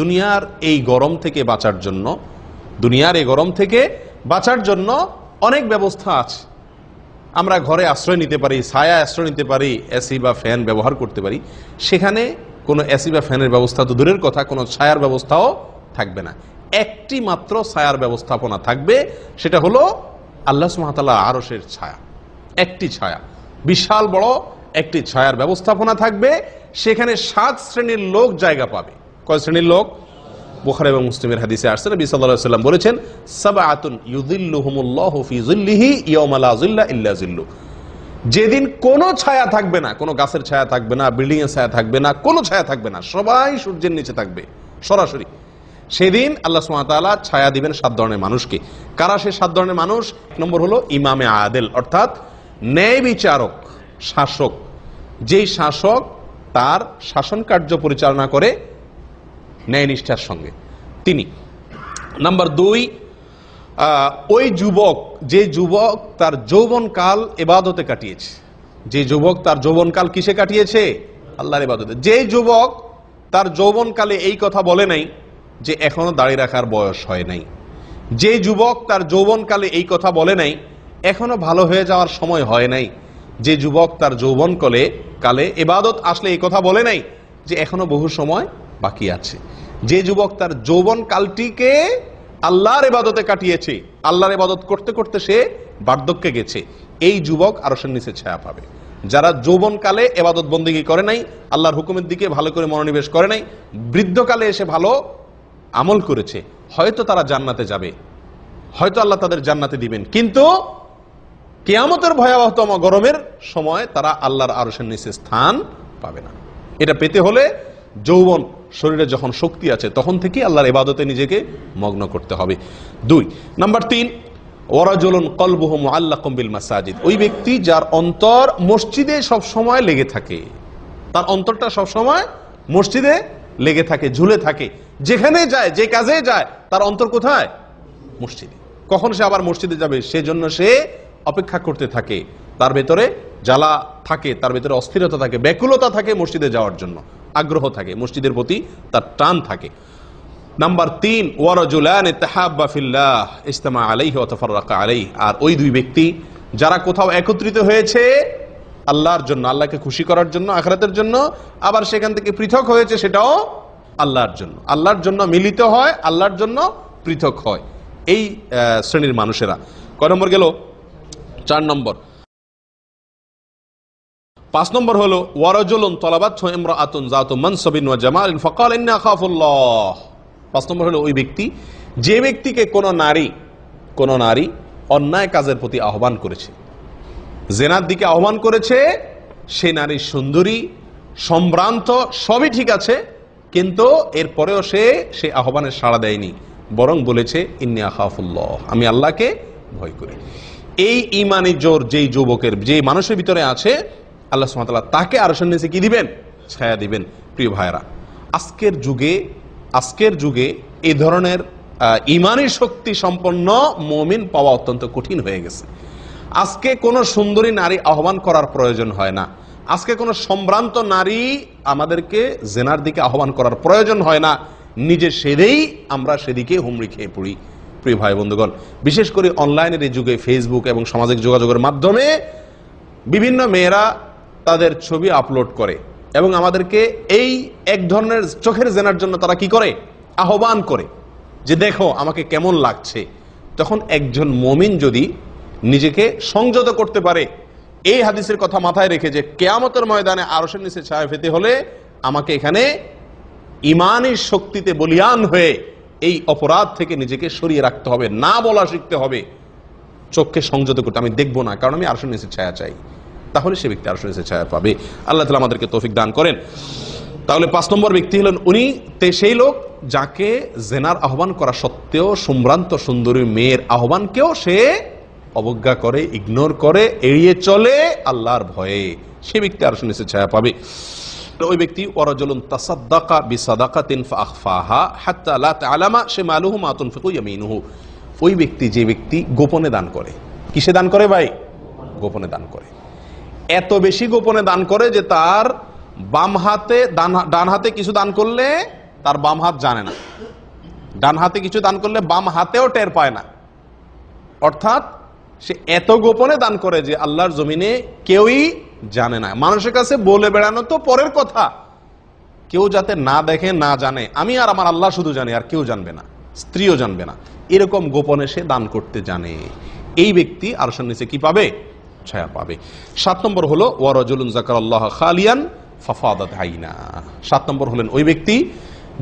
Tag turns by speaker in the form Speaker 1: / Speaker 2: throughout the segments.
Speaker 1: দুনিয়ার এই গরম থেকে বাঁচার জন্য দুনিয়ার এই গরম থেকে বাঁচার জন্য অনেক ব্যবস্থা আছে আমরা ঘরে আশ্রয় নিতে পারি ছায়া আশ্রয় নিতে পারি এসি বা ফ্যান ব্যবহার করতে পারি সেখানে কোনো এসি বা ফ্যানের ব্যবস্থা তো দূরের কথা কোনো ছায়ার ব্যবস্থাও থাকবে না একটি মাত্র ছায়ার ব্যবস্থাপনা থাকবে সেটা হলো আল্লাহ সুহাতাল্লাহ আরসের ছায়া একটি ছায়া বিশাল বড় একটি ছায়ার ব্যবস্থাপনা থাকবে সেখানে সাত শ্রেণীর লোক জায়গা পাবে কয় শ্রেণীর লোক বোখারে এবং মুসলিমের হাদিসে আসছে নবী সাল্লাহ সাল্লাম বলেছেন সাবা ইয়মালা যেদিন কোনো ছায়া থাকবে না কোনো গাছের ছায়া থাকবে না বিল্ডিং এর ছায়া থাকবে না কোনো ছায়া থাকবে না সবাই সূর্যের নিচে থাকবে সরাসরি সেদিন আল্লাহ সুমাতালা ছায়া দিবেন সাত ধরনের মানুষকে কারা সে সাত ধরনের মানুষ এক নম্বর হলো ইমামে আদেল অর্থাৎ ন্যায় বিচারক শাসক যেই শাসক তার শাসন কার্য পরিচালনা করে ন্যায়নিষ্ঠার সঙ্গে তিনি নাম্বার দুই ওই যুবক যে যুবক তার যৌবনকাল এবাদতে কাটিয়েছে যে যুবক তার যৌবনকাল কিসে কাটিয়েছে আল্লাহর এবাদতে যে যুবক তার যৌবনকালে এই কথা বলে নাই যে এখনো দাঁড়িয়ে রাখার বয়স হয় নাই যে যুবক তার যৌবনকালে এই কথা বলে নাই এখনো ভালো হয়ে যাওয়ার সময় হয় নাই যে যুবক তার কলে কালে এবাদত আসলে এই কথা বলে নাই যে এখনো বহু সময় বাকি আছে যে যুবক তার যৌবন কালটিকে আল্লাহর এবাদতে কাটিয়েছে আল্লাহর এবাদত করতে করতে সে বার্ধক্যে গেছে এই যুবক আরসের নিচে ছায়া পাবে যারা যৌবনকালে এবাদত বন্দিগি করে নাই আল্লাহর হুকুমের দিকে ভালো করে মনোনিবেশ করে নাই বৃদ্ধকালে এসে ভালো আমল করেছে হয়তো তারা জান্নাতে যাবে হয়তো আল্লাহ তাদের জান্নাতে দিবেন কিন্তু কেয়ামতের ভয়াবহতম গরমের সময় তারা আল্লাহর আরসের নিচে স্থান পাবে না এটা পেতে হলে যৌবন শরীরে যখন শক্তি আছে তখন থেকেই আল্লাহর এবাদতে নিজেকে মগ্ন করতে হবে দুই নাম্বার তিন ওরাজলন কলবহম আল্লাহ কম্বিল মাসাজিদ ওই ব্যক্তি যার অন্তর মসজিদে সব সময় লেগে থাকে তার অন্তরটা সব সময় মসজিদে লেগে থাকে ঝুলে থাকে যেখানে যায় যে কাজে যায় তার অন্তর কোথায় মসজিদে কখন সে আবার মসজিদে যাবে সেজন্য সে অপেক্ষা করতে থাকে তার ভেতরে জ্বালা থাকে তার ভেতরে অস্থিরতা থাকে ব্যাকুলতা থাকে মসজিদে যাওয়ার জন্য আগ্রহ থাকে মসজিদের প্রতি তার টান থাকে নাম্বার তিন ওয়ারজুলানে তাহাবাফিল্লাহ ফিল্লাহ ইস্তামা আলাইহ অতফারাকা আলাই আর ওই দুই ব্যক্তি যারা কোথাও একত্রিত হয়েছে আল্লাহর জন্য আল্লাহকে খুশি করার জন্য আখরাতের জন্য আবার সেখান থেকে পৃথক হয়েছে সেটাও আল্লাহর জন্য আল্লাহর জন্য মিলিত হয় আল্লাহর জন্য পৃথক হয় এই শ্রেণীর মানুষেরা ক নম্বর গেল চার নম্বর পাঁচ নম্বর হল ওয়ারজুলুন তলাবাত ইমরা আতুন জাতু মনসবিন ওয়া জামালিন ফাকাল ইন্না খাফুল্লাহ পাঁচ নম্বর হলো ওই ব্যক্তি যে ব্যক্তিকে কোন নারী কোন নারী অন্যায় কাজের প্রতি আহ্বান করেছে জেনার দিকে আহ্বান করেছে সে নারী সুন্দরী সম্ভ্রান্ত সবই ঠিক আছে কিন্তু এরপরেও সে সে আহ্বানের সাড়া দেয়নি বরং বলেছে ইন্নি আহাফুল্লাহ আমি আল্লাহকে ভয় করি এই ইমানি জোর যেই যুবকের যে মানুষের ভিতরে আছে আল্লাহ সুমাতাল্লাহ তাকে আরো নিচে কি দিবেন ছায়া দিবেন প্রিয় ভাইরা আজকের যুগে আজকের যুগে এই ধরনের ইমানি শক্তি সম্পন্ন মমিন পাওয়া অত্যন্ত কঠিন হয়ে গেছে আজকে কোনো সুন্দরী নারী আহ্বান করার প্রয়োজন হয় না আজকে কোনো সম্ভ্রান্ত নারী আমাদেরকে জেনার দিকে আহ্বান করার প্রয়োজন হয় না নিজে সেদেই আমরা সেদিকে হুমড়ি খেয়ে পড়ি প্রিয় ভাই বন্ধুগণ বিশেষ করে অনলাইনের এই যুগে ফেসবুক এবং সামাজিক যোগাযোগের মাধ্যমে বিভিন্ন মেয়েরা তাদের ছবি আপলোড করে এবং আমাদেরকে এই এক ধরনের চোখের জেনার জন্য তারা কি করে আহ্বান করে যে দেখো আমাকে কেমন লাগছে তখন একজন মমিন যদি নিজেকে সংযত করতে পারে এই হাদিসের কথা মাথায় রেখে যে কেয়ামতের ময়দানে আরসের নিচে ছায়া ফেতে হলে আমাকে এখানে ইমানের শক্তিতে বলিয়ান হয়ে এই অপরাধ থেকে নিজেকে সরিয়ে রাখতে হবে না বলা শিখতে হবে চোখকে সংযত করতে আমি দেখবো না কারণ আমি আরশন এসে ছায়া চাই তাহলে সে ব্যক্তি আরশন এসে ছায়া পাবে আল্লাহ তালা আমাদেরকে তৌফিক দান করেন তাহলে পাঁচ নম্বর ব্যক্তি হলেন উনি সেই লোক যাকে জেনার আহ্বান করা সত্ত্বেও সম্ভ্রান্ত সুন্দরী মেয়ের আহ্বানকেও সে অবজ্ঞা করে ইগনোর করে এড়িয়ে চলে আল্লাহর ভয়ে সে ব্যক্তি আরশন এসে ছায়া পাবে ওই ব্যক্তি ওরজলুন তাসাদ্দাকা বিসাদাকা সে মালুহু মাতুন ইয়ামিনুহু ওই ব্যক্তি যে ব্যক্তি গোপনে দান করে কিসে দান করে ভাই গোপনে দান করে এত বেশি গোপনে দান করে যে তার বাম হাতে ডান হাতে কিছু দান করলে তার বাম হাত জানে না ডান হাতে কিছু দান করলে বাম হাতেও টের পায় না অর্থাৎ সে এত গোপনে দান করে যে আল্লাহর জমিনে কেউই জানে না মানুষের কাছে বলে বেড়ানো তো পরের কথা কেউ যাতে না দেখে না জানে আমি আর আমার আল্লাহ শুধু জানি আর কেউ জানবে না স্ত্রীও জানবে না এরকম গোপনে সে দান করতে জানে এই ব্যক্তি আর নিচে কি পাবে ছায়া পাবে সাত নম্বর হলো ওয়ারজুলুন জাকার আল্লাহ খালিয়ান ফাফাদাত হাইনা সাত নম্বর হলেন ওই ব্যক্তি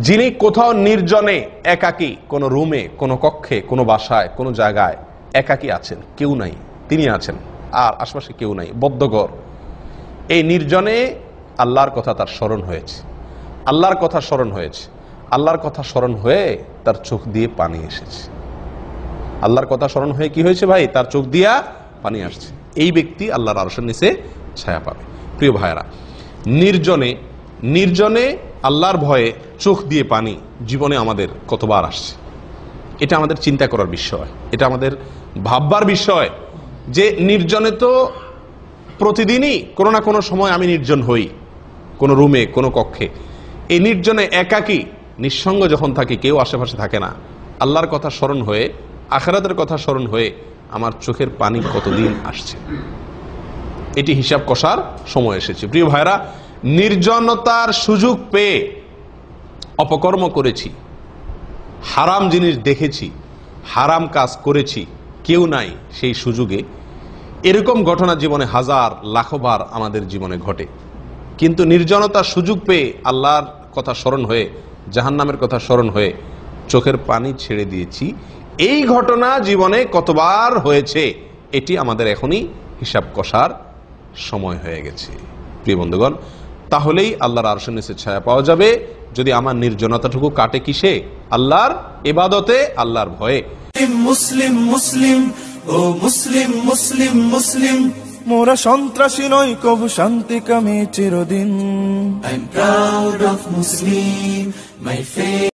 Speaker 1: যিনি কোথাও নির্জনে একাকী কোনো রুমে কোনো কক্ষে কোনো বাসায় কোনো জায়গায় একাকী আছেন কেউ নাই তিনি আছেন আর আশপাশে কেউ নাই বদ্ধগড় এই নির্জনে আল্লাহর কথা তার স্মরণ হয়েছে আল্লাহর কথা স্মরণ হয়েছে আল্লাহর কথা স্মরণ হয়ে তার চোখ দিয়ে পানি এসেছে আল্লাহর কথা স্মরণ হয়ে কি হয়েছে ভাই তার চোখ দিয়া পানি আসছে এই ব্যক্তি আল্লাহর আরসের নিচে ছায়া পাবে প্রিয় ভাইরা নির্জনে নির্জনে আল্লাহর ভয়ে চোখ দিয়ে পানি জীবনে আমাদের কতবার আসছে এটা আমাদের চিন্তা করার বিষয় এটা আমাদের ভাববার বিষয় যে নির্জনে তো প্রতিদিনই কোনো না কোনো সময় আমি নির্জন হই কোনো রুমে কোনো কক্ষে এই নির্জনে একাকী নিঃসঙ্গ যখন থাকি কেউ আশেপাশে থাকে না আল্লাহর কথা স্মরণ হয়ে আখেরাতের কথা স্মরণ হয়ে আমার চোখের পানি কতদিন আসছে এটি হিসাব কষার সময় এসেছে প্রিয় ভাইরা নির্জনতার সুযোগ পেয়ে অপকর্ম করেছি হারাম জিনিস দেখেছি হারাম কাজ করেছি কেউ নাই সেই সুযোগে এরকম ঘটনা জীবনে হাজার লাখবার আমাদের জীবনে ঘটে কিন্তু নির্জনতা সুযোগ পেয়ে আল্লাহর কথা স্মরণ হয়ে জাহান্নামের কথা স্মরণ হয়ে চোখের পানি ছেড়ে দিয়েছি এই ঘটনা জীবনে কতবার হয়েছে এটি আমাদের এখনই হিসাব কষার সময় হয়ে গেছে প্রিয় বন্ধুগণ তাহলেই আল্লাহর আর নিচে ছায়া পাওয়া যাবে যদি আমার নির্জনতাটুকু কাটে কিসে আল্লাহর এবাদতে আল্লাহর ভয়ে মুসলিম মুসলিম ও মুসলিম মুসলিম মুসলিম মোরা সন্ত্রাসী নই কবু শান্তি কামে চিরদিন I am proud of Muslim my favourite